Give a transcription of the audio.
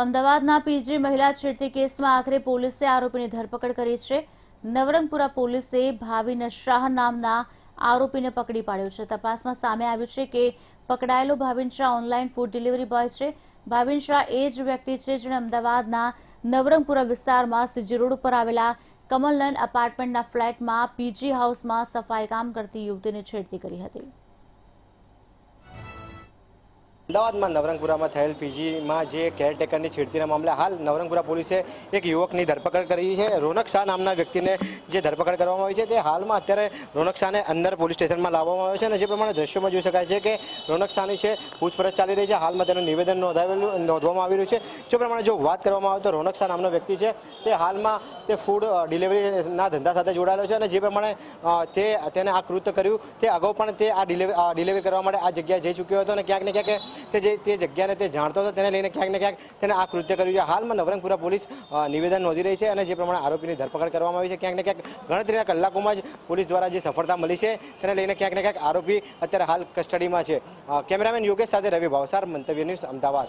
અમદાવાદના પીજી મહિલા છેડતી કેસમાં આખરે પોલીસે આરોપીની ધરપકડ કરી છે નવરંગપુરા પોલીસે ભાવિન શાહ નામના આરોપીને પકડી પાડ્યો છે તપાસમાં સામે આવ્યું છે કે પકડાયેલો Bhavin Shah online food delivery boy છે ભાવિન શાહ એ જ વ્યક્તિ છે જેણે અમદાવાદના નવરંગપુરા વિસ્તારમાં સીજી રોડ ઉપર આવેલા કમલનન અપાર્ટમેન્ટના ફ્લેટમાં પીજી હાઉસમાં સફાઈ કામ કરતી યુવતીને છેડતી કરી હતી અમદાવાદમાં નવરંગપુરામાં થયેલ પીજીમાં જે કેરટેકરની છેડતીના મામલે હાલ નવરંગપુરા પોલીસે એક યુવકની ધરપકડ કરી છે રોનક શાહ નામના વ્યક્તિને જે ધરપકડ કરવામાં આવી છે તે હાલમાં અત્યારે રોનક શાહને અંદર પોલીસ સ્ટેશનમાં લાવવામાં આવ્યો છે અને જે પ્રમાણે દ્રશ્યોમાં જોઈ શકાય છે કે રોનક શાહની છે પૂછપરછ ચાલી રહી છે હાલમાં તેનું નિવેદન નોંધાવેલું નોંધવામાં આવી રહ્યું છે જે પ્રમાણે જો વાત કરવામાં આવે તો રોનક શાહ નામનો વ્યક્તિ છે તે હાલમાં તે ફૂડ ડિલિવરીના ધંધા સાથે જોડાયેલો છે અને જે પ્રમાણે તે તેને આ કૃત્ય કર્યું તે અગાઉ પણ તે આ ડિલિવરી કરવા માટે આ જગ્યાએ જઈ ચૂક્યો હતો અને ક્યાંક ને ક્યાંક તે જે તે જગ્યાને તે જાણતો હતો તેને લઈને ક્યાંક ને ક્યાંક તેને આ કૃત્ય કર્યું છે હાલમાં નવરંગપુરા પોલીસ નિવેદન નોંધી રહી છે અને જે પ્રમાણે આરોપીની ધરપકડ કરવામાં આવી છે ક્યાંક ને ક્યાંક ગણતરીના કલાકોમાં જ પોલીસ દ્વારા જે સફળતા મળી છે તેને લઈને ક્યાંક ને ક્યાંક આરોપી અત્યારે હાલ કસ્ટડીમાં છે કેમેરામેન યોગેશ સાથે રવિ ભાવસાર મંતવ્ય ન્યૂઝ અમદાવાદ